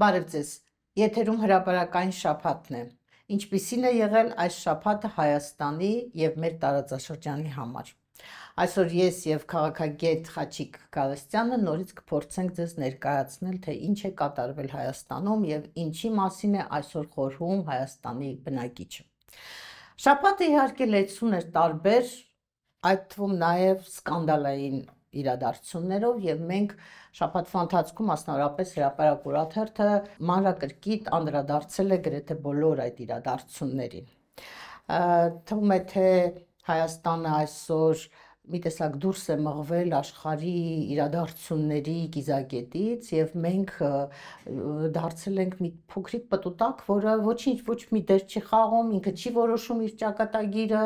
Բարև ձեզ։ Եթերում հրապարակային շփաթն է։ Ինչպիսին է եղել այս շփաթը Հայաստանի եւ մեր տարածաշրջանի համար։ Այսօր ես եւ քաղաքագետ Խաչիկ Գալստյանը նորից կփորձենք ձեզ ներկայացնել, թե ինչ է կատարվել Հայաստանում եւ ինչի մասին է այսօր խորհում Հայաստանի բնակիչը։ Շփաթը իհարկե լեցուն էր տարբեր այդ թվում նաև սկանդալային իրադարձություններով եւ մենք շաբաթվա ընթացքում մասնավորապես հրապարակ ուրաթերթը մանրակրկիտ անդրադարձել է գրեթե բոլոր այդ իրադարձություններին։ Թվում է թե Հայաստանը այսօր մի տեսակ դուրս է մղվել աշխարհի իրադարձությունների գիզակետից եւ մենք դարձել ենք մի փոքրիկ պտուտակ, որը ոչինչ ոչ մի դեր չի խաղում, ինքը չի որոշում իր ճակատագիրը,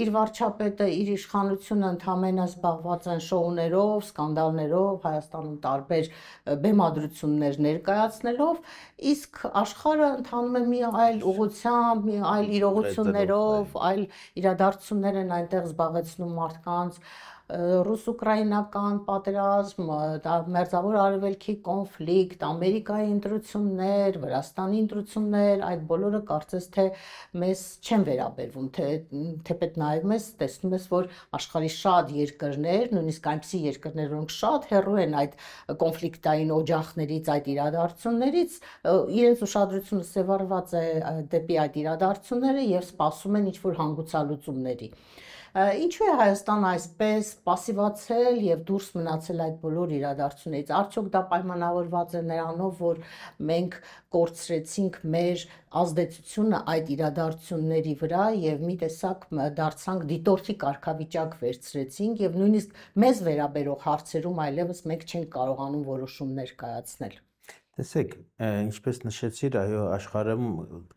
իր վարչապետը իր իշխանությունը ընդհանրապես զբաղված են շոուներով, սկանդալներով, Հայաստանում տարբեր բեմադրություններ ներկայացնելով, իսկ աշխարհը ընդանում է մի այլ ուղղությամբ, մի այլ իրողություններով, այլ իրադարձություններ են այնտեղ զբաղեցնում մարդկանց, այլ ռուս-ուկրաինական պատերազմ, դա մերձավոր արևելքի կոնֆլիկտ, Ամերիկայի ընտրություններ, Վրաստանի ընտրություններ, այդ բոլորը կարծես թե մեզ չեն վերաբերվում, թե թեպետ նայում ես, տեսնում ես, որ աշխարհի շատ երկրներ, նույնիսկ այնպիսի երկրներ, որոնք շատ հեռու են այդ կոնֆլիկտային օջախներից, այդ իրադարձություններից, իրենց ուշադրությունը սևարված է դեպի այդ իրադարձությունները եւ սպասում են ինչ որ հանգուցալուծումների։ Ա, Ինչու է Հայաստան այսպես пассивացել եւ դուրս մնացել այդ բոլոր իրադարձությունից։ Արդյոք դա պայմանավորված է նրանով, որ մենք կորցրեցինք մեր ազդեցությունը այդ իրադարձությունների վրա եւ մի տեսակ դարձանք դիտորդի կարգավիճակ վերցրեցինք եւ նույնիսկ մեզ վերաբերող հարցերում այլևս մենք չենք կարողանում որոշումներ կայացնել։ Տեսեք, ինչպես նշեցիր, այո, աշխարհում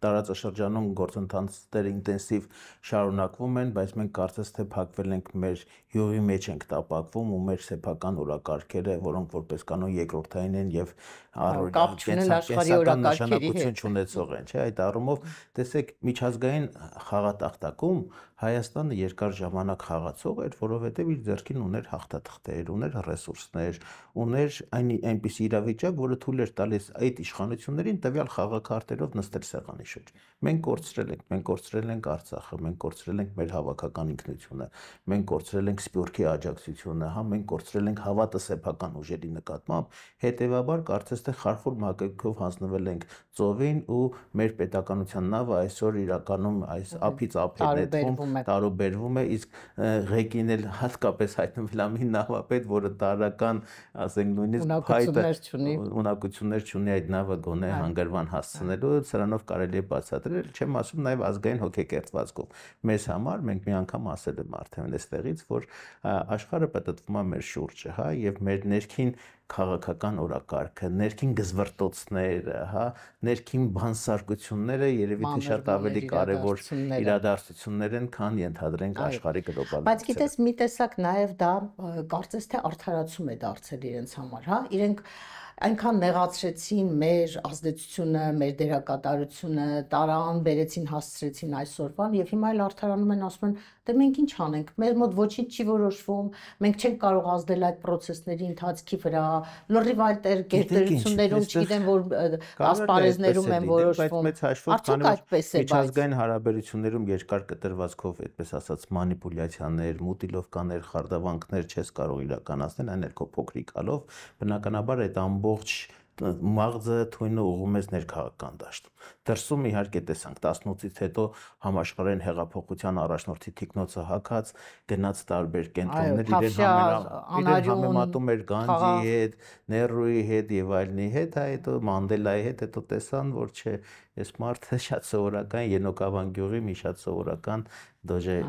տարածաշրջանում գործընթացները ինտենսիվ շարունակվում են, բայց մենք կարծես թե փակվել ենք մեր յուղի մեջ ենք տապակվում ու մեր սեփական օրակարգերը, որոնք որպես կանոն երկրորդային են եւ առօրյական նշանակություն չունեցող են, չէ՞, այդ առումով տեսեք միջազգային խաղատախտակում Հայաստանը երկար ժամանակ խաղացող էր, որովհետև իր ձեռքին ուներ հաղթաթղթեր, ուներ ռեսուրսներ, ուներ այն այնպիսի իրավիճակ, որը թույլ էր տալիս այդ իշխանություններին տվյալ խաղակարտերով նստել սեղանի շուրջ։ Մենք կորցրել ենք, մենք կորցրել ենք Արցախը, մենք կորցրել ենք մեր հավաքական ինքնությունը, մենք կորցրել ենք Սփյուռքի աջակցությունը, հա, մենք կորցրել ենք հավատը սեփական ուժերի նկատմամբ, հետևաբար կարծես թե խարխուլ մակերգով հանձնվել ենք ծովին ու մեր պետականության նավը այսօր իրականում այս ափից ափ է նետվում տարուբերվում է։ Տարուբերվում է, իսկ ղեկին էլ հատկապես հայտնվել է մի նավապետ, որը տարական, ասենք նույնիսկ փայտը ունակություններ չունի այդ նավը գոնե հանգրվան հասցնելու, սրանով կարելի է բացատրել, չեմ ասում նաև ազգային հոգեկերտվածքով։ Մեզ համար մենք մի անգամ ասել եմ արդեն այստեղից, որ աշխարհը պատտվում է մեր շուրջը, հա, եւ մեր ներքին քաղաքական օրակարգը, ներքին գզվրտոցները, հա, ներքին բանսարկությունները երևի թե շատ ավելի կարևոր իրադարձություններ են, քան ենթադրենք աշխարհի գլոբալիզացիա։ Բայց գիտես, մի տեսակ նաև դա կարծես թե արդարացում է դարձել իրենց համար, հա, իրենք այնքան նեղացրեցին մեր ազդեցությունը, մեր դերակատարությունը, տարան, բերեցին, հասցրեցին այսօրվան եւ հիմա էլ արդարանում են ասում են դե մենք ինչ անենք, մեր մոտ ոչինչ չի որոշվում, մենք չենք կարող ազդել այդ process-ների ընթացքի վրա, լրիվ այլ տեր գերտերություններում չգիտեմ որ ասպարեզներում են որոշվում։ Արդյոք այդպես է, բայց միջազգային հարաբերություններում երկար կտրվածքով այդպես ասած մանիպուլյացիաներ, մուտիլովկաներ, խարդավանքներ չես կարող իրականացնել, այն էլ քո փոքրիկ ալով, բնականաբար այդ ամբողջ ամբողջ մաղձը թույնը ուղում ես ներքաղաքական դաշտում։ Դրսում իհարկե տեսանք 18-ից հետո համաշխարհային հեղափոխության առաջնորդի թիկնոցը հակած գնաց տարբեր կենտրոններ իրեն համեմատում էր Գանդի հետ, Ներուի հետ եւ այլնի հետ, հա, հետո Մանդելայի հետ, հետո տեսան, որ չէ, այս մարդը շատ սովորական Ենոկավան գյուղի մի շատ սովորական դոժե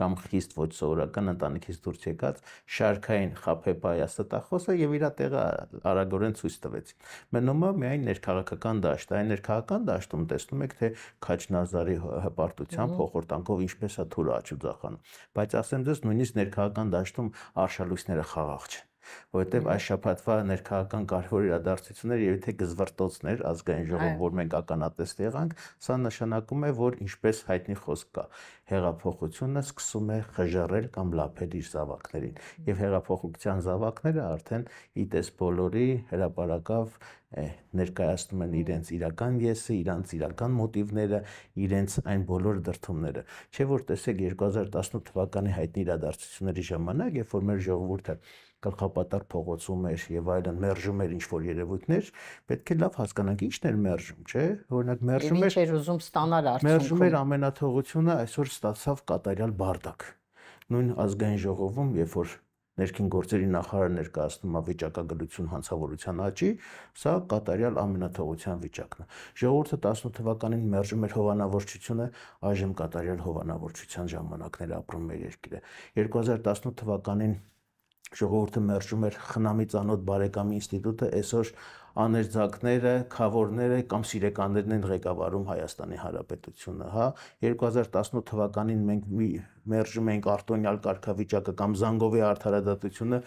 կամ խիստ ոչ սովորական ընտանիքից դուրս եկած շարքային խափեպայի աստատախոսը եւ իր տեղը արագորեն ցույց տվեց։ Մնում է միայն ներքաղաքական դաշտ, այն ներքաղաքական դաշտում տեսնում եք թե Քաչնազարի հպարտության փոխորտանքով ինչպես է թուրը աճում ձախանում։ Բայց ասեմ ձեզ նույնիսկ ներքաղաքական դաշտում արշալույսները խաղաղ չեն որովհետև այս շփաթվա ներքաղաքական կարևոր իրադարձությունները եւ եթե գզվրտոցներ ազգային ժողով որ մենք ականատես եղանք, սա նշանակում է, որ ինչպես հայտնի խոսք կա, հեղափոխությունը սկսում է խժռել կամ լափել իր զավակներին եւ հեղափոխության զավակները արդեն ի տես բոլորի հրաապարակավ ներկայացնում են իրենց իրական եսը, իրենց իրական մոտիվները, իրենց այն բոլոր դրթումները։ Չէ՞ որ տեսեք 2018 թվականի հայտնի իրադարձությունների ժամանակ, երբ որ մեր ժողովուրդը գլխապատար փողոցում էր եւ այլն մերժում էր ինչ որ երևույթներ, պետք է լավ հասկանանք ինչն էր մերժում, չէ՞։ Օրինակ մերժում էր Ինչ էր ուզում ստանալ արդյունքում։ Մերժում էր ամենաթողությունը այսօր ստացավ կատարյալ բարդակ։ Նույն ազգային ժողովում, երբ որ ներքին գործերի նախարարը ներկայացնում է վիճակագրություն հանցավորության աճի, սա կատարյալ ամենաթողության վիճակն է։ Ժողովուրդը 18 թվականին մերժում էր հովանավորչությունը, այժմ կատարյալ հովանավորչության ժամանակներ ապրում մեր երկիրը։ 2018 թվականին ժողովուրդը մերժում էր խնամի ծանոթ բարեկամի ինստիտուտը, այսօր աներձակները, խավորները կամ սիրեկաններն են ղեկավարում Հայաստանի Հանրապետությունը, հա 2018 թվականին մենք մի մերժում ենք արտոնյալ կարգավիճակը կամ Զանգովի արդարադատությունը,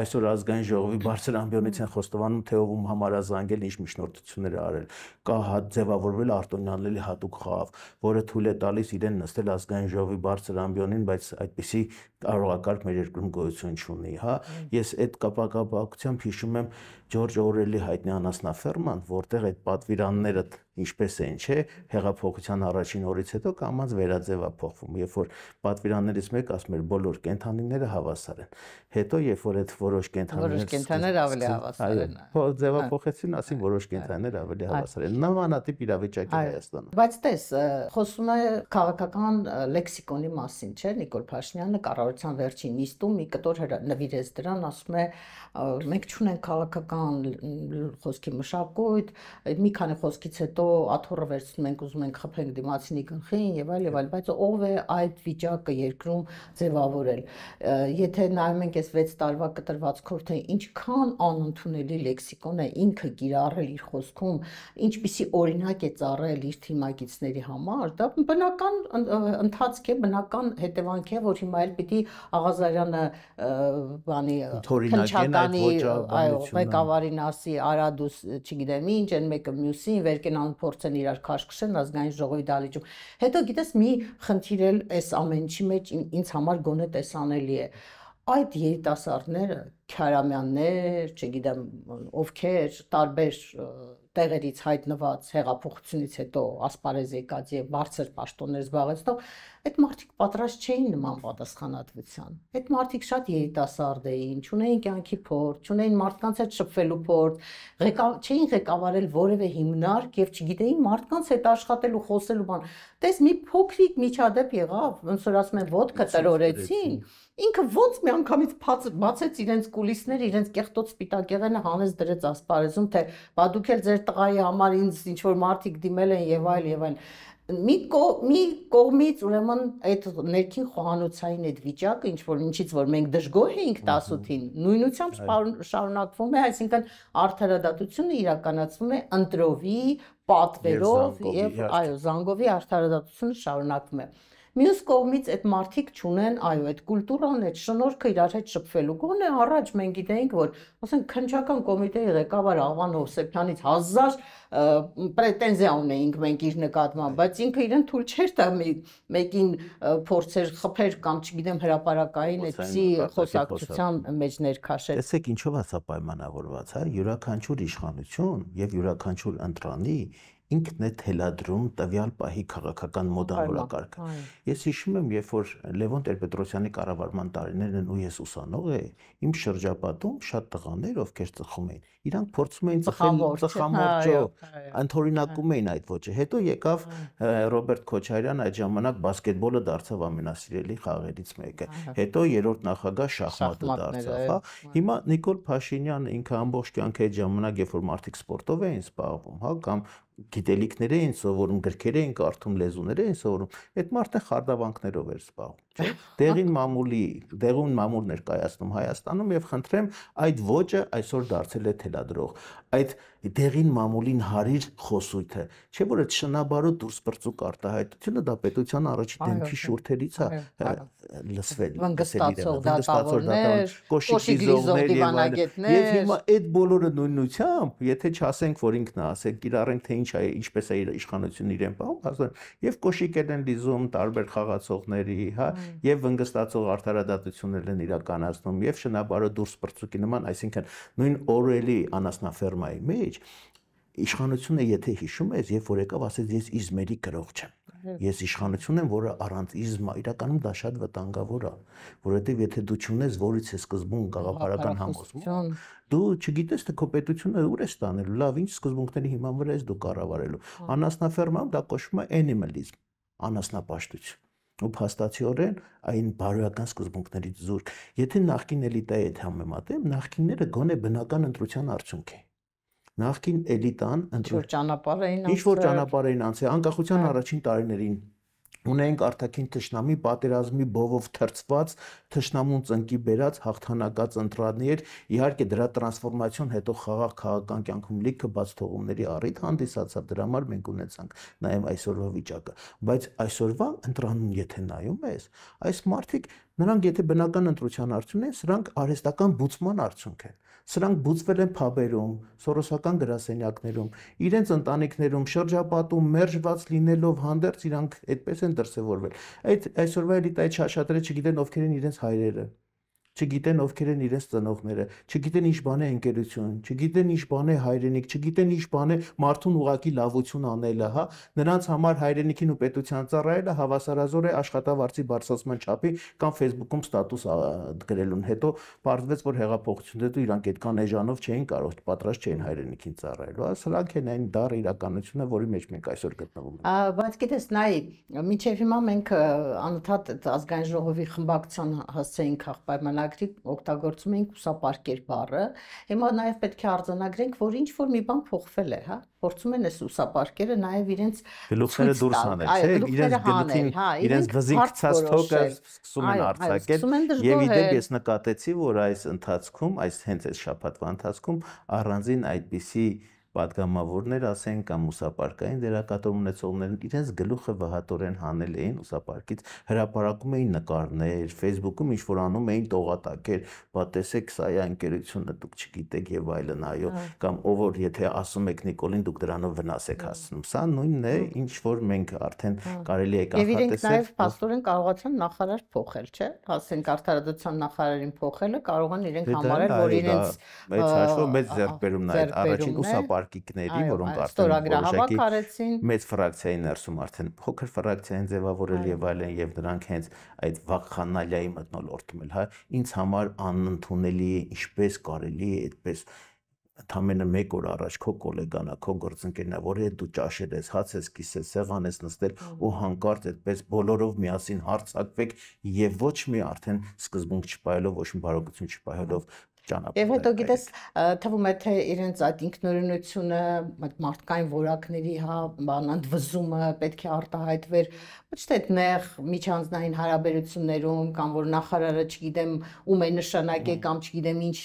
այսօր ազգային ժողովի բարձր ամբիոնից են խոստովանում, թե ով ում համար է զանգել, ինչ միջնորդություններ արել։ Կա ձևավորվել արտոնյանների հատուկ խաղ, որը թույլ է տալիս իրեն նստել ազգային ժողովի բարձր ամբիոնին, բայց այդպիսի կարողակարգ մեր երկրում գոյություն չունի, հա։ Ես այդ կապակապակցությամբ հիշում եմ Ջորջ Օրելի հայտնի անասնաֆերման, որտեղ այդ պատվիրանները ինչպես է ինչ է հեղափոխության առաջին օրից հետո կամած վերաձև է փոխվում երբ որ պատվիրաններից մեկ ասում էր բոլոր կենթանիները հավասար են հետո երբ որ այդ որոշ կենթանիները որոշ կենթանիներ ավելի հավասար են հո ձևափոխեցին ասին որոշ կենթանիներ ավելի հավասար են նմանատիպ իրավիճակի Հայաստանում բայց տես խոսում է քաղաքական լեքսիկոնի մասին չէ Նիկոլ Փաշինյանը կառավարության վերջին նիստում մի կտոր նվիրեց դրան ասում է մենք չունենք քաղաքական խոսքի մշակույթ մի քանի խոսքից հետո հետո աթոռը վերցնում ենք, ուզում ենք խփենք դիմացինի գլխին եւ այլ եւ այլ, բայց ով է այդ վիճակը երկրում ձևավորել։ Եթե նայում ենք այս 6 տարվա կտրվածքով, թե ինչքան անընդունելի լեքսիկոն է ինքը գիրառել իր խոսքում, ինչպիսի օրինակ է ծառայել իր թիմակիցների համար, դա բնական ընթացք է, բնական հետևանք է, որ հիմա էլ պիտի Աղազարյանը բանի քնչականի այո, ղեկավարին ասի, արա դու չգիտեմ ինչ, այն մեկը մյուսին, վերկենան կան, փորձեն իրար քաշքշեն ազգային ժողովի դահլիճում։ Հետո գիտես մի խնդիր էլ այս ամենի մեջ ինձ համար գոնե տեսանելի է այդ երիտասարդները քարամյաններ, չգիտեմ, ովքեր տարբեր տեղերից հայտնված հեղափոխությունից հետո ասպարեզ եկած եւ բարձր պաշտոններ զբաղեցնող այդ մարդիկ պատրաստ չէին նման պատասխանատվության։ Այդ մարդիկ շատ երիտասարդ էին, ճունեին կյանքի փորձ, ճունեին մարդկանց հետ շփվելու փորձ, ղեկավ չէին ղեկավարել որևէ հիմնարկ եւ չգիտեին մարդկանց հետ աշխատելու, խոսելու բան։ Տես մի փոքրիկ միջադեպ եղավ, ոնց որ ասում են ոդկը տրորեցին, ինքը ոնց մի անգամից բացեց իրենց կուլիսները, իրենց կեղտոտ սպիտակեղենը հանես դրեց ասպարեզում, թե բա դուք էլ ձեր տղայի համար ինձ ինչ որ մարդիկ դիմել են եւ այլ եւ այլ։ և այլ մի կող, մի կողմից ուրեմն այդ ներքին խոհանոցային այդ վիճակը ինչ որ ինչից որ մենք դժգոհ էինք 18-ին նույնությամբ շարունակվում է այսինքն արդարադատությունը իրականացվում է ընտրովի պատվերով եւ այո զանգովի արդարադատությունը շարունակվում է և, Մյուս կողմից այդ մարդիկ ճունեն, այո, այդ կուլտուրան, այդ շնորհքը իրար հետ շփվելու։ Գոնե առաջ մենք գիտեինք, որ ասենք քնչական կոմիտեի ղեկավար Աղվան Հովսեփյանից 1000 պրետենզիա ունեինք մենք իր նկատմամբ, բայց ինքը իրեն թույլ չէր տա մեկին փորձեր խփեր կամ չգիտեմ հրաապարակային այդպիսի խոսակցության մեջ ներքաշել։ Տեսեք ինչով է սա պայմանավորված, հա, յուրաքանչյուր իշխանություն եւ յուրաքանչյուր ընտրանի ինքն է թելադրում տվյալ պահի քաղաքական մոդանորակարգը։ Ես հիշում եմ, երբ որ Լևոն Տեր-Պետրոսյանի կառավարման տարիներն են ու ես ուսանող էի, իմ շրջապատում շատ տղաներ, ովքեր ծխում էին, իրանք փորձում էին ծխել ծխամորճով, անթորինակում էին այդ ոճը։ Հետո եկավ Ռոբերտ Քոչարյան, այդ ժամանակ բասկետբոլը դարձավ ամենասիրելի խաղերից մեկը։ Հետո երրորդ նախագահ շախմատը դարձավ, հա։ Հիմա Նիկոլ Փաշինյանը ինքը ամբողջ կյանքը այդ ժամանակ, երբ որ մարդիկ սպորտով էին զբաղվում, հա, կամ գիտելիքներ էին սովորում, գրքեր էին կարդում, լեզուներ էին սովորում։ Այդ մարդն խարդավանքներով էր զբաղվում, չէ՞։ Դեղին մամուլի, դեղուն մամուլներ կայացնում Հայաստանում եւ խնդրեմ այդ ոճը այսօր դարձել է թելադրող։ Այդ դեղին մամուլին հարիր խոսույթը, չէ՞ որը շնաբարո դուրս բրծուկ արտահայտությունը դա պետության առաջի դեմքի շուրթերից է լսվել։ Վնգստացող դատավորներ, կոշի գլիզող դիվանագետներ։ Եվ հիմա այդ բոլորը նույնությամբ, եթե չասենք, որ ինքն է, ասենք իրարենք թե ինչ է, ինչպես է իր իշխանությունն իրեն պահում, ասեն, եւ կոշիկեր են լիզում տարբեր խաղացողների, հա, եւ վնգստացող արդարադատություններ են իրականացնում, եւ շնաբարո դուրս բրծուկի նման, այսինքն նույն օրելի անասնաֆերմայի մեջ մեջ իշխանությունը եթե հիշում ես, երբ որ եկավ ասեց ես իզմերի գրող չեմ։ Ես իշխանություն եմ, որը առանց իզմա իրականում դա շատ վտանգավոր է, որովհետև եթե դու չունես, որից է սկզբում գաղափարական համոզում, դու չգիտես թե քո պետությունը ուր է ստանելու, լավ ինչ սկզբունքների հիման վրա ես դու կառավարելու։ հա։ Անասնաֆերմամ դա կոչվում է animalism, անասնապաշտություն ու փաստացիորեն այն բարոյական սկզբունքներից զուրկ։ Եթե նախկին էլիտայի հետ համեմատեմ, նախկինները գոնե բնական ընտրության արդյունք են նախքին էլիտան ընդ որ ճանապարհ էին անցել ինչ որ ճանապարհ էին անցել անկախության առաջին տարիներին ունենք արտաքին ճշնամի պատերազմի բովով թրծված ճշնամուն ծնկի բերած հաղթանակած ընտրադներ իհարկե դրա տրանսֆորմացիոն հետո խաղաղ քաղաքական կյանքում լիքը բաց թողումների առիթ հանդիսացավ դրա համար մենք ունեցանք նաև այսօրվա վիճակը բայց այսօրվա ընտրանուն եթե նայում ես այս մարդիկ նրանք եթե բնական ընտրության արդյունք են սրանք արհեստական բուծման արդյունք են Սրանք բուծվել են փաբերում, սորոսական գրասենյակներում, իրենց ընտանիքներում շրջապատում մերժված լինելով հանդերձ իրանք այդպես են դրսևորվել։ Այդ այսօրվա էլիտայի չաշատրը չգիտեն ովքեր են իրենց հայրերը չգիտեն ովքեր են իրենց ծնողները, չգիտեն ինչ բան է ընկերություն, չգիտեն ինչ բան է հայրենիք, չգիտեն ինչ բան է մարդուն ուղակի լավություն անելը, հա։ Նրանց համար հայրենիքին ու պետության ծառայելը հավասարազոր է աշխատավարձի բարձրացման չափի կամ Facebook-ում ստատուս գրելուն։ Հետո բարձվեց, որ հեղափոխությունները դու իրանք այդքան էժանով չէին կարող պատրաստ չէին հայրենիքին ծառայելու։ Այս հա, հրանք են այն դառը իրականությունը, որի մեջ մենք այսօր գտնվում ենք։ Բայց գիտես, նայ, մինչև հիմա մենք անընդհատ ազգային ժողովի խմբակցության հասցեինք ախպայման արձանագրի օգտագործում էինք ուսապարկեր բառը, հիմա նաև պետք է արձանագրենք, որ ինչ որ մի բան փոխվել է, հա։ Փորձում են այս ուսապարկերը նաև իրենց գլուխները դուրս հանել, չէ, իրենց գլուխին, հա, իրենց վզին գցած թոկը սկսում են արձակել։ Եվ իդեպ ես նկատեցի, որ այս ընթացքում, այս հենց այս շաբաթվա ընթացքում առանձին այդպիսի պատգամավորներ, ասենք, կամ ուսապարկային դերակատարում ունեցողներն իրենց գլուխը վհատորեն հանել էին ուսապարկից, հրապարակում էին նկարներ, Facebook-ում ինչ որ անում էին տողատակեր, բա տեսեք, սա է ընկերությունը, դուք չգիտեք եւ այլն, այո, կամ ով որ եթե ասում եք Նիկոլին, դուք դրանով վնաս եք հասցնում։ Սա նույնն է, ինչ որ մենք արդեն կարելի է կանխատեսել։ Եվ իրենք նաեւ աստորեն կարողացան նախարար փոխել, չէ՞։ Ասենք արդարադության նախարարին փոխելը կարող են իրենք համարել, որ իրենց մեծ հաշվով մեծ ձեռքբերումն է առաջին ուսապարկ արկիկների, որոնք արդեն որոշակի մեծ ֆրակցիայի ներսում արդեն փոքր ֆրակցիա են ձևավորել եւ այլն եւ նրանք հենց այդ վախխանալիայի մտնոլորտում էլ, հա, ինձ համար անընդունելի է ինչպես կարելի է այդպես ընդամենը 1 օր առաջ քո գոլեգան է, քո գործընկերն է, որի հետ դու ճաշել ես, հաց ես կիսել, սեղան ես նստել ու հանկարծ այդպես բոլորով միասին հարցակվեք եւ ոչ մի արդեն սկզբունք չփայելով, ոչ մի բարոկություն չփայելով, ճանապարհ։ Եվ հետո գիտես, թվում է թե իրենց այդ ինքնորինությունը, այդ մարդկային որակների հա բանանդ վզումը պետք է արտահայտվեր ոչ թե նեղ միջանձնային հարաբերություններում կամ որ նախարարը չգիտեմ ում է նշանակել կամ չգիտեմ ինչ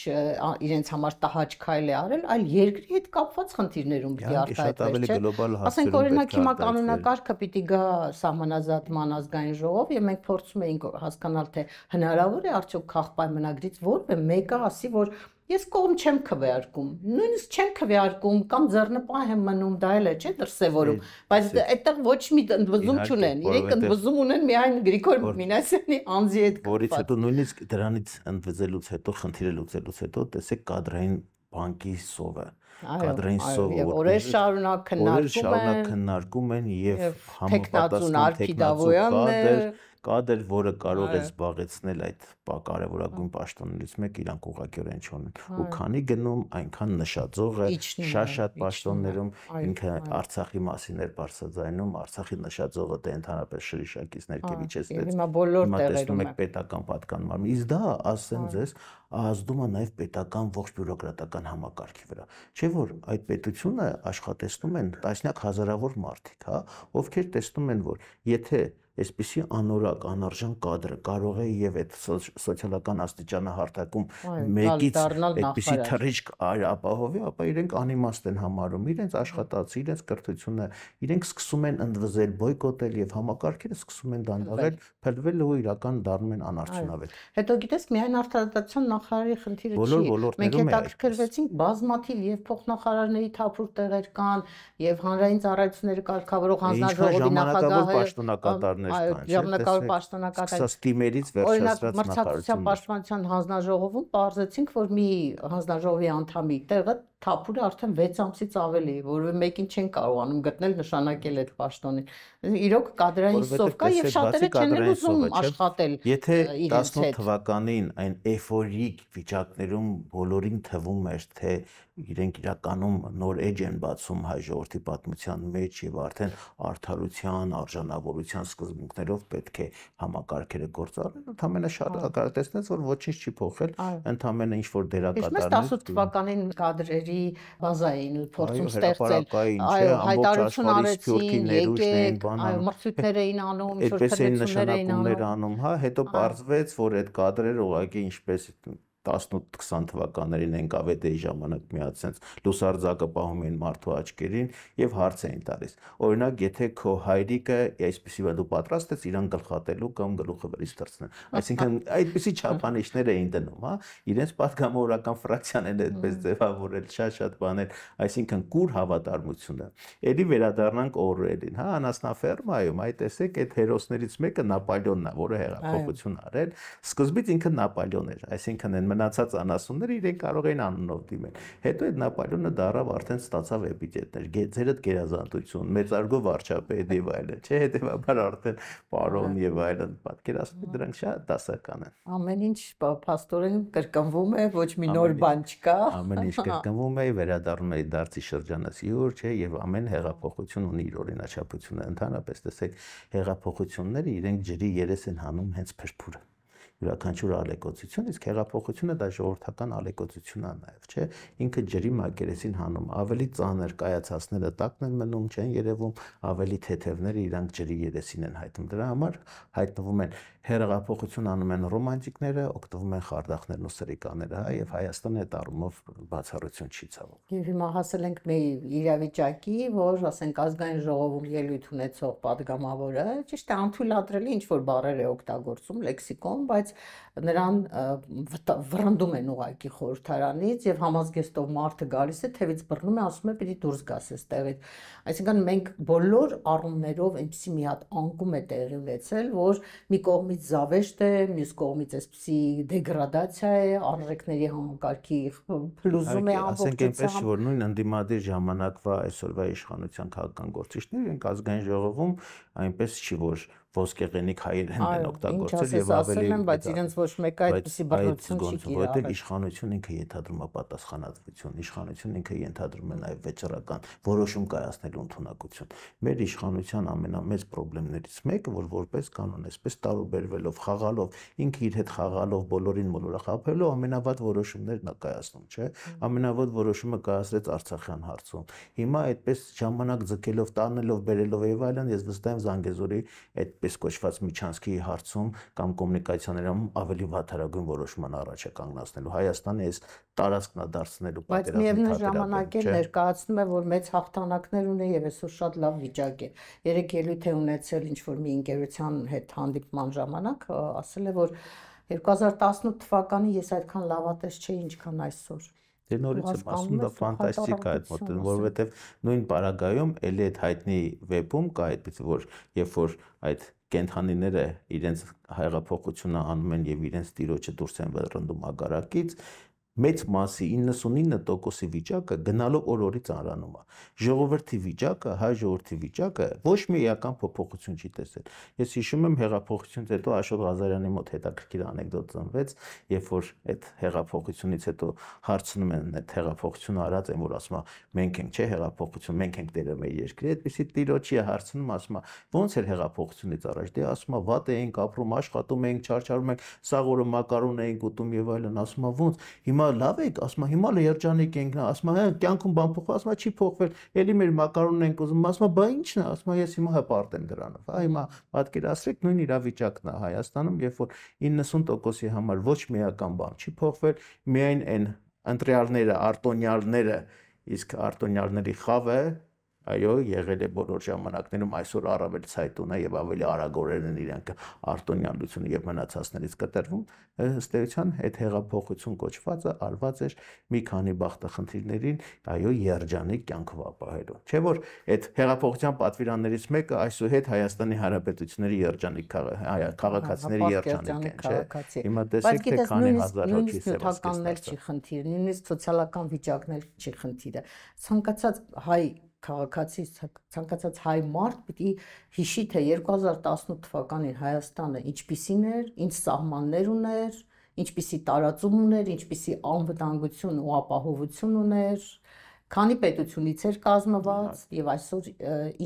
իրենց համար տահաճ քայլ է արել, այլ երկրի հետ կապված խնդիրներում պիտի արտահայտվեր, չէ՞։ Ասենք օրինակ հիմա կանոնակարգը պիտի գա համանազատման ազգային ժողով եւ մենք փորձում էինք հասկանալ թե հնարավոր է արդյոք քաղ պայմանագրից որևէ մեկը ասի, որ Ես կողմ չեմ քվեարկում, նույնիսկ չեմ քվեարկում կամ ձեռնպահ եմ մնում, դա էլ է, չէ՞ դրսևորում, բայց այդտեղ ոչ մի ընդվզում չունեն։ Իրենք ընդվզում ունեն միայն Գրիգոր Մինասյանի անձի հետ կապված։ Որից հետո նույնիսկ դրանից ընդվզելուց հետո, խնդիրելուց հետո տեսեք կադրային բանկի սովը։ Ա կադրային սովորում։ Օրեր շարունակ քննարկում են։ Օրեր շարունակ քննարկում են եւ համապատասխան տեխնատոներ կադր, որը կարող է զբաղեցնել այդ կարևորագույն պաշտոններից մեկը, իրանք ուղղակիորեն չունեն։ Ու քանի գնում, այնքան նշաձող է շատ-շատ պաշտոններում ինքը Արցախի մասին էր բարձրացնում, Արցախի նշաձողը դե ընդհանրապես շրիշակից ներկևիչես դեց։ Հիմա բոլոր տեղերում է պետական պատկանման։ Իսկ դա, ասեմ ձեզ, ազդում է նաև պետական ողջ բյուրոկրատական համակարգի վրա։ Չէ՞ չէ որ այդ պետությունը աշխատեցնում են տասնյակ հազարավոր մարդիկ, հա, ովքեր տեսնում են, որ եթե այսպիսի անորակ, անարժան կադրը կարող է եւ այդ սոցիալական աստիճանը հարթակում մեկից այդպիսի թրիչք ապահովի, ապա իրենք անիմաստ են համարում իրենց աշխատացի, իրենց կրթությունը, իրենք սկսում են ընդվզել, բոյկոտել եւ համակարգերը սկսում են դանդաղել, փլվել ու իրական դառնում են անարժանավետ։ Հետո գիտես, միայն արտադրության նախարարի խնդիրը չի։ Մենք հետաքրքրվեցինք բազմաթիվ եւ փոխնախարարների թափուր տեղեր կան եւ հանրային ծառայությունների կարգավորող հանձնաժողովի նախագահը։ Ինչ ժամանակավոր պաշտոնակատարներ պաշտոններ տան, չէ՞։ Այո, ժամանակավոր պաշտոնակատար։ Սա ստիմերից վերջացրած նախարարություն։ Օրինակ մրցակցության պաշտպանության հանձնաժողովում բարձեցինք, որ մի հանձնաժողովի անդամի տեղը թափուրը արդեն 6 ամսից ավելի, որը մեկին չեն կարողանում գտնել նշանակել այդ պաշտոնին։ Իրոք կադրային սով կա եւ շատերը չեն ուզում աշխատել։ Եթե 18 թվականին այն էֆորիկ վիճակներում բոլորին թվում էր, թե իրենք իրականում նոր էջ են բացում հայ ժողովրդի պատմության մեջ եւ արդեն արդարության, արժանավորության սկզբունքներով պետք է համակարգերը գործառնել, ընդամենը շատ կարա տեսնես, որ ոչինչ չի փոխել, ընդամենը ինչ որ դերակատարներ։ Իսկ 18 թվականին կադրեր ծրագրերի բազա էին ու փորձում ստեղծել։ Այո, հայտարարություն արեցին, եկեք, այո, մրցույթներ էին անում, ինչ որ քննություններ էին անում։ Այդպես էին նշանակումներ անում, հա, հետո բարձվեց, որ այդ կադրերը ուղղակի ինչպես 18-20 թվականներին NKVD-ի ժամանակ միած sense լուսարձակը պահում էին մարդու աչքերին եւ հարց էին տալիս։ Օրինակ, եթե քո հայրիկը այսպեսի բան դու պատրաստ ես իրան գլխատելու կամ գլուխը վրից դրցնել։ Այսինքն այդպիսի չափանիշներ էին դնում, հա, իրենց պատգամավորական ֆրակցիան էլ այդպես ձևավորել շատ-շատ բաներ, այսինքն կուր հավատարմությունը։ Էլի վերադառնանք օրերին, հա, անասնաֆերմայում, այ տեսեք այդ հերոսներից մեկը Նապոլեոնն է, որը հեղափոխություն արել։ Սկզբից ինքը Նապոլեոն էր, այսինքն այն մնացած անասունները իրեն կարող էին անունով դիմել։ Հետո այդ Նապոլեոնը դարավ արդեն ստացավ էպիտետներ, գեծերդ գերազանտություն, մեծարգո վարչապետ եւ այլն, չէ՞, հետեւաբար արդեն պարոն եւ այլն, պատկերացնում եք դրանք շատ դասական են։ Ամեն ինչ փաստորեն կրկնվում է, ոչ մի նոր բան չկա։ Ամեն ինչ կրկնվում է, վերադառնում է դարձի շրջանը սյուր, չէ՞, եւ ամեն հեղափոխություն ունի իր օրինաչափությունը։ Ընդհանրապես տեսեք, հեղափոխությունները իրենք ջրի երես են հանում հենց փրփուրը յուրաքանչյուր ալեկոծություն, իսկ հեղափոխությունը դա ժողովրդական ալեկոծությունն է նաև, չէ՞։ Ինքը ջրի մակերեսին հանում, ավելի ծանր կայացածները տակն են մնում, չեն երևում, ավելի թեթևները իրանք ջրի երեսին են հայտնում։ Դրա համար հայտնվում են հերեղափոխություն անում են ռոմանտիկները, օգտվում են խարդախներն ու սրիկաները, հա, եւ Հայաստանը այդ առումով բացառություն չի ցավում։ Եվ հիմա հասել ենք մի իրավիճակի, որ ասենք ազգային ժողովում ելույթ ունեցող падգամավորը ճիշտ է անթույլատրելի ինչ որ բառեր է օգտագործում լեքսիկոն, բայց նրան վրընդում են ուղակի խորհրդարանից եւ համազգեստով մարդը գալիս է, թևից բռնում է, ասում է պիտի դուրս գաս այս տեղից։ Այսինքն մենք բոլոր առումներով այնպեսի մի հատ անկում է տեղի ունեցել, որ մի կողմից կողմից զավեշտ է, մյուս կողմից էսպիսի դեգրադացիա է, արժեքների համակարգի փլուզում է ամբողջությամբ։ Ասենք այնպես, որ նույն ընդդիմադիր ժամանակվա այսօրվա իշխանության քաղաքական գործիչները ենք ազգային ժողովում այնպես չի, որ ոսկեղենիկ հայերեն են օգտագործել եւ ավելի։ Այո, ասել եմ, բայց իրենց ոչ մեկը այդպիսի բռնություն չի կիրառել։ Որովհետեւ իշխանություն ինքը ենթադրում է պատասխանատվություն, իշխանություն ինքը ենթադրում է նաեւ վճռական որոշում կայացնելու ընդունակություն։ Մեր իշխանության ամենամեծ խնդիրներից մեկը, որ որպես կանոն էսպես տարուբերվելով, խաղալով, ինքը իր հետ խաղալով, բոլորին մոլորը խաբելով ամենավատ որոշումներն է կայացնում, չէ՞։ Ամենավատ որոշումը կայացրեց Արցախյան հարցում։ Հիմա այդպես ժամանակ ձգելով, տանելով, բերելով եւ այլն, ես վստահ եմ Զանգեզուրի այդպես այս կոչված միջանցքի հարցում կամ կոմունիկացիաներում ավելի վաթարագույն որոշման առաջ է կանգնացնելու Հայաստանը այս տարածքն է դարձնելու պատերազմի Բայց միևնույն ժամանակ էլ ներկայացնում է, որ մեծ հաղթանակներ ունի եւ այսօր շատ լավ վիճակ է։ Երեք ելույթ է ունեցել ինչ որ մի ընկերության հետ հանդիպման ժամանակ, ասել է, որ 2018 թվականին ես այդքան լավատես չէի, ինչքան այսօր։ Դե նորից եմ ասում, դա ֆանտաստիկ է այդ մոտեն, որովհետև նույն պարագայում էլի այդ հայտնի վեբում կա այդպես որ երբ որ այդ կենթանիները իրենց հայեղափոխությունը անում են եւ իրենց տիրոջը դուրս են վռնդում ագարակից մեծ մասի 99%-ի վիճակը գնալով օրորից անրանում է։ Ժողովրդի վիճակը, հայ ժողովրդի վիճակը ոչ մի իրական փոփոխություն չի տեսել։ Ես հիշում եմ հեղափոխությունից հետո Աշոտ Ղազարյանի մոտ հետաքրքիր անեկդոտ ծնվեց, երբ որ այդ հեղափոխությունից հետո հարցնում են այդ հեղափոխությունը արած են, որ ասում է մենք ենք, չէ, հեղափոխություն, մենք ենք դերը մեր երկրի, այդպեսի տիրոջի հարցնում ասում է ո՞նց էր հեղափոխությունից առաջ։ Դե ասում է վատ էինք ապրում, աշխատում էինք, չարչարում էինք, սաղ օրը մակարոն էինք ուտում եւ այլն, ասում է ո՞նց։ Հիմա լավ եք, ասում է հիմա լերջանիկ ենք, ասում է կյանքում բան փոխվել, ասում է չի փոխվել, էլի մեր մակարոնն ենք ուզում, ասում է բա ի՞նչն է, ասում է ես հիմա հպարտ եմ դրանով։ Հա հիմա պատկերացրեք նույն իրավիճակն է Հայաստանում, երբ որ 90%-ի համար ոչ միական բան չի փոխվել, միայն այն ընտրյալները, արտոնյալները իսկ արտոնյալների խավը այո, եղել է բոլոր ժամանակներում, այսօր առավել ցայտուն է եւ ավելի արագորեն են իրանք Արտոնյան լությունը եւ մնացածներից կտրվում, ըստ էության այդ հեղափոխություն կոչվածը արված էր մի քանի բախտախնդիրներին, այո, երջանիկ կյանքով ապահելու։ Չէ՞ որ այդ հեղափոխության պատվիրաններից մեկը այսուհետ Հայաստանի Հանրապետությունների երջանիկ քաղաքացիների երջանիկ են, չէ՞։ Հիմա տեսեք թե քանի հազար հոգի սեփականներ չի խնդիր, նույնիսկ սոցիալական վիճակն էլ չի խնդիրը։ Ցանկացած հայ քաղաքացի ցանկացած հայ մարդ պիտի հիշի թե 2018 թվականին Հայաստանը ինչպիսին էր, ինչ սահմաններ ուներ, ինչպիսի տարածում ուներ, ինչպիսի անվտանգություն ու ապահովություն ուներ, քանի պետությունից էր կազմված եւ այսօր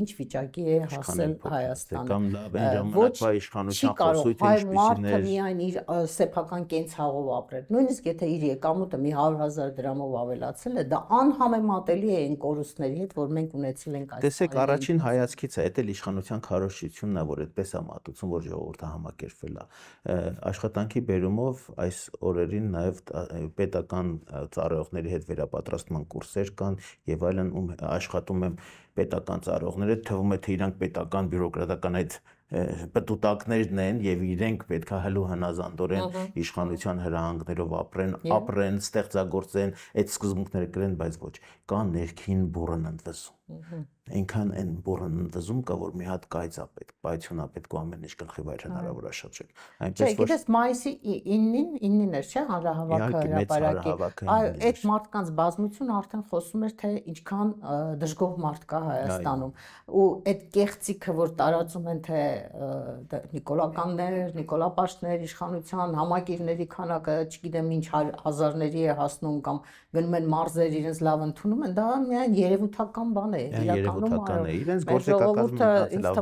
ինչ վիճակի է հասել Հայաստանը։ Կամ լավ այն ժամանակվա իշխանության խոսույթը ինչպիսին էր։ Միայն իր սեփական կենցաղով ապրել։ Նույնիսկ եթե իր եկամուտը մի 100.000 դրամով ավելացել է, դա անհամեմատելի է այն կորուստների հետ, որ մենք ունեցել ենք այս։ Տեսեք, առաջին հայացքից է, դա էլ իշխանության քարոշությունն է, որ այդպես է մատուցում, որ ժողովուրդը համակերպվել է։ Աշխատանքի բերումով այս օրերին նաև պետական ծառայողների հետ վերապատրաստման կուրսեր կան կան եւ այլն ում աշխատում են պետական ծառայողները, թվում է թե իրանք պետական բյուրոկրատական այդ պտուտակներն են եւ իրենք պետքա հլու հնազանդորեն իշխանության հրահանգներով ապրեն, ապրեն, ստեղծագործեն, այդ սկզբունքները կրեն, բայց ոչ, կա ներքին բուրըն ընդվզում Այնքան այն բորանդզում կա, որ մի հատ կայծ է պետք, պայթյուն է պետք ու ամեն ինչ գլխի վայր հնարավոր է շրջել։ Այնպես որ Չէ, գիտես մայիսի 9-ին, 9-ին էր, չէ, հանրահավաքը հրապարակի։ Այո, այդ մարդկանց բազմությունը արդեն խոսում էր, թե ինչքան դժգոհ մարդ կա Հայաստանում։ Ու այդ կեղծիքը, որ տարածում են թե դե, նիկոլականներ, նիկոլապաշտներ, իշխանության համակիրների քանակը, չգիտեմ ինչ հա, հազարների է հասնում կամ գնում են մարզեր իրենց լավ ընդունում են, դա միայն երևութական բան է է իրականում իրենց գործեկազմը մտածելա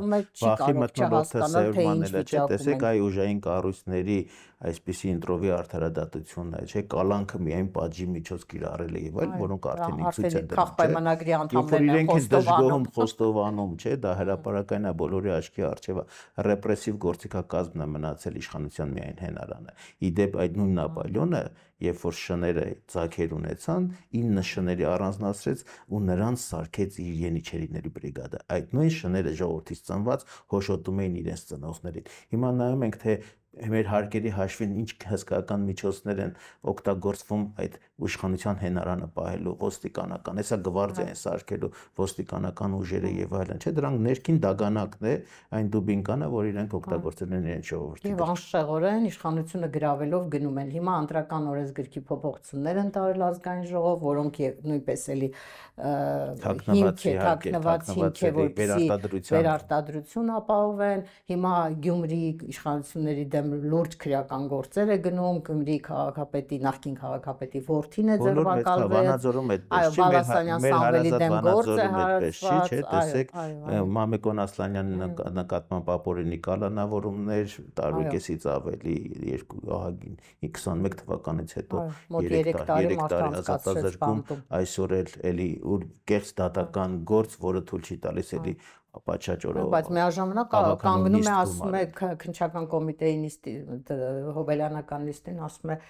բախի մթնոլորտը սերմանելա չէ տեսեք այ ուժային կառույցների այսպիսի ինտրովի արդարադատությունն է, չէ, կալանքը միայն պատժի միջոց կիրառել է եւ այլ, որոնք արդեն ինքնից են դրում։ Ահա պայմանագրի անդամներն են իրենք դժգոհում խոստովանում, չէ, դա հրաապարակային է բոլորի աչքի առջևը, ռեպրեսիվ գործիքակազմն է մնացել իշխանության միայն հենարանը։ Իդեպ այդ նույն Նապոլեոնը երբ որ շները ցակեր ունեցան, 9 շների առանձնացրեց ու նրանց սարքեց իր ենիչերիների բրիգադը։ Այդ նույն շները ժողովրդից ծնված հոշոտում էին իրենց ծնողներին։ Հիմա նայում ենք թե մեր հարկերի հաշվին ինչ հսկական միջոցներ են օգտագործվում այդ իշխանության հենարանը պահելու, ոստիկանական, հեսա գվարդիային հա։ սարքելու, ոստիկանական ուժերը եւ այլն, չէ, դրանք ներքին դագանակն է, այն դուբինկանը, որ իրենք հա։ օգտագործել են իրենց ժողովրդի։ Եվ անշեղորեն իշխանությունը գravelով գնում են։ Հիմա անտրական օրենսգրքի փոփոխություններ են տարել ազգային ժողով, որոնք նույնպես էլի հիմք է, թակնված հիմք է, որպեսզի վերարտադրություն ապահովեն։ Հիմա Գյումրի իշխանությունների դեմ լուրջ քրեական գործեր է գնում, Գյումրի քաղաքապետի, նախկին քաղաքապետի ворդ Հովտին է ձերբակալվել։ հա- Վանաձորում հա, այդպես չի, Բալասանյան Սամվելի դեմ գործը հարուցված, չէ, տեսեք Մամեկոն Ասլանյանի նկատմամբ ապօրինի կալանավորումներ, տարուկեսից ավելի երկու ահագին 21 թվականից հետո 3 տարի 3 տարի ազատազրկում այսօր էլ էլի ու կեղծ դատական գործ, որը ցույց չի տալիս էլի պատշաճ օրը բայց միաժամանակ կանգնում է ասում է քնչական կոմիտեի նիստի հոբելյանական նիստին ասում է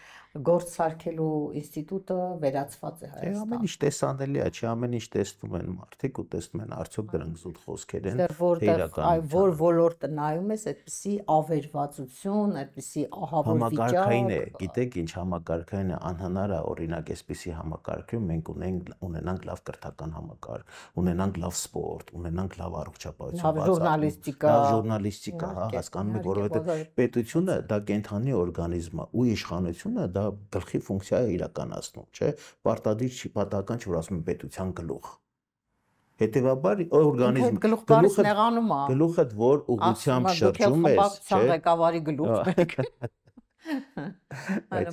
գործ սարքելու ինստիտուտը վերացված է Հայաստան։ Դե ամեն ինչ տեսանելի է, չի ամեն ինչ տեսնում են մարդիկ ու տեսնում են արդյոք դրանք զուտ խոսքեր են դե թե իրականություն։ Այ որ ոլորտը նայում ես, այդպիսի ավերվածություն, այդպիսի ահավոր վիճակ համակարգային է, գիտեք ինչ համակարգային է, անհնար է օրինակ այսպիսի համակարգում մենք ունենք ունենանք լավ կրթական համակարգ, ունենանք լավ սպորտ, ունենանք լավ առողջապահություն, լավ ժուրնալիստիկա, լավ ժուրնալիստիկա, հա, հասկանում եք, որովհետեւ պետությունը դա կենթանի օրգանիզմ է ու իշխանությունը դա գլխի ֆունկցիա է իրականացնում, չէ՞։ Պարտադիր չի պատական չէ, որ ասում են պետության գլուխ։ Հետևաբար օրգանիզմ գլուխը գլուխը որ ուղությամբ շրջում է, չէ՞։ Դուք եք խմբակցության ղեկավարի գլուխ։ Այդ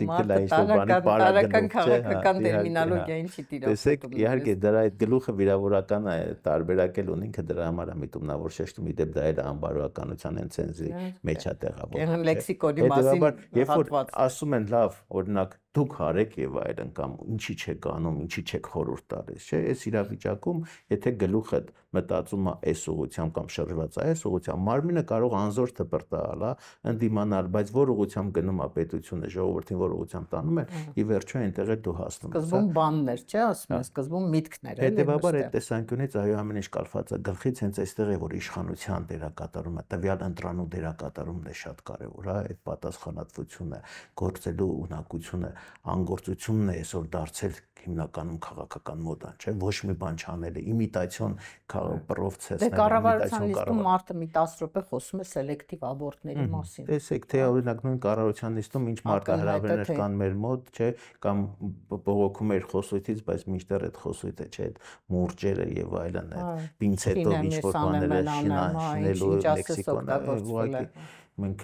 տարական հա, քաղաքական տերմինոլոգիային հա։ չի տիրող։ Տեսեք, իհարկե դրա այդ գլուխը վիրավորական է, տարբերակել ունի ինքը դրա համար է միտումնավոր շեշտում, իդեպ դա էր անբարոյականության ենցենզի մեջ է հա, տեղավորվում։ Լեքսիկոնի մասին հատված։ Երբ որ ասում են լավ, օրինակ դուք հարեք եւ այլն կամ ինչի չեք անում, ինչի չեք խորհուրդ տալիս, չէ՞։ Այս իրավիճակում, եթե գլուխդ մտածում է այս ուղությամբ կամ շրջված է այս ուղությամբ, մարմինը կարող անզոր թպրտալ, հա, ընդդիմանալ, բայց որ ուղությամբ գնում է պետությունը, ժողովրդին որ ուղությամբ տանում է, ի վերջո այնտեղ է դու հասնում ես։ Սկզբում բաններ, չէ՞, ասում ես, հա։ սկզբում միտքներ էլի։ Հետևաբար այդ տեսանկյունից այո ամեն ինչ կալված է գլխից, հենց այստեղ է որ իշխանության դերակատարումը, տվյալ ընտրանու դերակատարումն է շատ կարևոր, հա, այդ պատասխանատվությունը, գործելու ունակությունը անգործությունն է այսօր դարձել հիմնականում քաղաքական մոդան, չէ՞, ոչ մի բան չանելը, իմիտացիոն պրոցեսներ։ Դե կառավարության լիստում մարդը մի 10 րոպե խոսում է սելեկտիվ աբորտների մասին։ Տեսեք, թե օրինակ նույն կառավարության լիստում ինչ մարտահրավերներ կան մեր մոտ, չէ, կամ բողոքում էր խոսույթից, բայց մինչդեռ այդ խոսույթը չէ, այդ մուրճերը եւ այլն, այդ պինցետով ինչ որ բաները շինելու Մեքսիկոն, ուղղակի մենք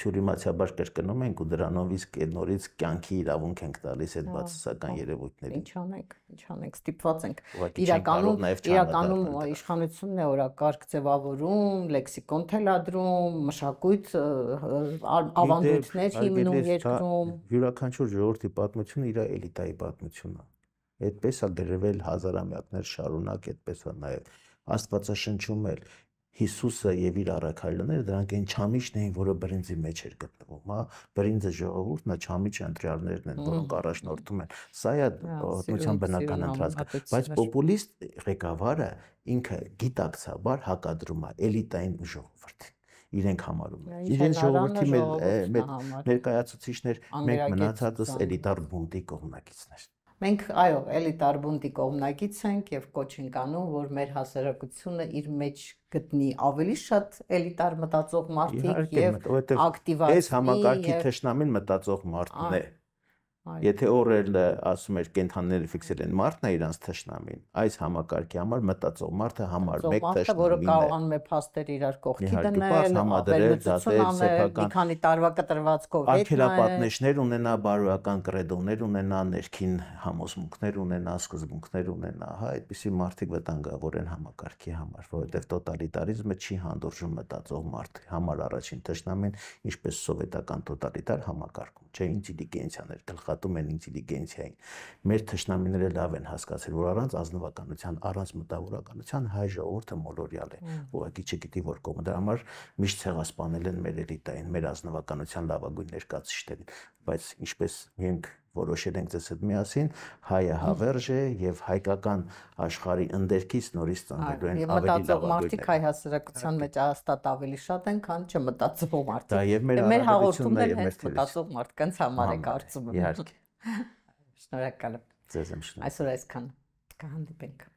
թյուրիմացիաբար կրկնում ենք ու դրանով իսկ այդ նորից կյանքի իրավունք ենք տալիս այդ բացասական երևույթներին։ Ինչ անենք, ինչ անենք, ստիպված ենք իրականում իրականում իշխանությունն է օրակարգ ձևավորում, լեքսիկոն թելադրում, մշակույթ ավանդույթներ հիմնում երկրում։ Յուրաքանչյուր ժողովրդի պատմությունը իր էլիտայի պատմությունն է։ Այդպես է գրվել հազարամյակներ շարունակ, այդպես է նաև Աստվածաշնչում էլ Հիսուսը եւ իր առաքայլները դրանք այն ճամիչն էին, որը բրինձի մեջ էր գտնվում, հա, բրինձը ժողովուրդն է, ճամիչը ընտրյալներն են, որոնք առաջնորդում են։ Սա է օտնության բնական ընթացքը, բայց պոպուլիստ ղեկավարը ինքը գիտակցաբար հակադրում է էլիտային ժողովրդին իրենք համարում են։ Իրենց ժողովրդի մեր ներկայացուցիչներ մենք մնացածս էլիտար բունտի կողմնակիցներ։ Մենք այո, էլի տարբունդի կողմնակից ենք եւ կոչ ենք անում, որ մեր հասարակությունը իր մեջ գտնի ավելի շատ էլիտար մտածող մարդիկ եւ ակտիվացնի։ Այս համակարգի թշնամին մտածող մարդն է։ Ա, Եթե օրերն ասում էր կենթանիները ֆիքսել են մարդն է իրանց թշնամին, այս համակարգի համար մտածող մարդը համար 1 թշնամին է։ Մարդը, որը կարողանում է փաստեր իրար կողքի դնել, համադրել, դատել, սեփական։ Մի քանի տարվա կտրվածքով հետ։ Ակելապատնեշներ ունենա, բարոյական կրեդոներ ունենա, ներքին համոզմունքներ ունենա, սկզբունքներ ունենա, հա, այդպիսի մարդիկ վտանգավոր են համակարգի համար, որովհետև տոտալիտարիզմը չի հանդուրժում մտածող մարդի համար առաջին թշնամին, ինչպես սովետական տոտալիտար համակարգում, չէ, ինտելիգենցիաներ գլխա աշխատում են ինտելիգենցիային։ Մեր ճշնամիները լավ են հասկացել, որ առանց ազնվականության, առանց մտավորականության հայ ժողովուրդը մոլորյալ է։ Ուղղակի չգիտի որ կողմը։ Դրա համար միշտ ցեղասպանել են մեր էլիտային, մեր ազնվականության լավագույն ներկայացուցիչներին, բայց ինչպես մենք որոշել ենք ձեզ հետ միասին հայը հավերժ է եւ հայկական աշխարհի ընդերքից նորից ծնվելու են ավելի լավ եւ մտածող մարդիկ հայ հասարակության մեջ հաստատ ավելի շատ են, քան չմտածող մարդիկ։ Դա եւ մեր հաղորդումն էլ հենց մտածող մարդկանց համար է կարծում եմ։ Իհարկե։ Շնորհակալ եմ։ Ձեզ եմ շնորհակալ։ Այսօր այսքան կհանդիպենք։